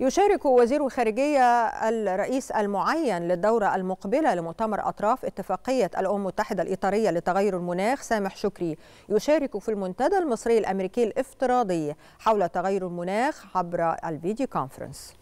يشارك وزير الخارجية الرئيس المعين للدورة المقبلة لمؤتمر أطراف اتفاقية الأمم المتحدة الإطارية لتغير المناخ سامح شكري يشارك في المنتدى المصري الأمريكي الافتراضي حول تغير المناخ عبر الفيديو كونفرنس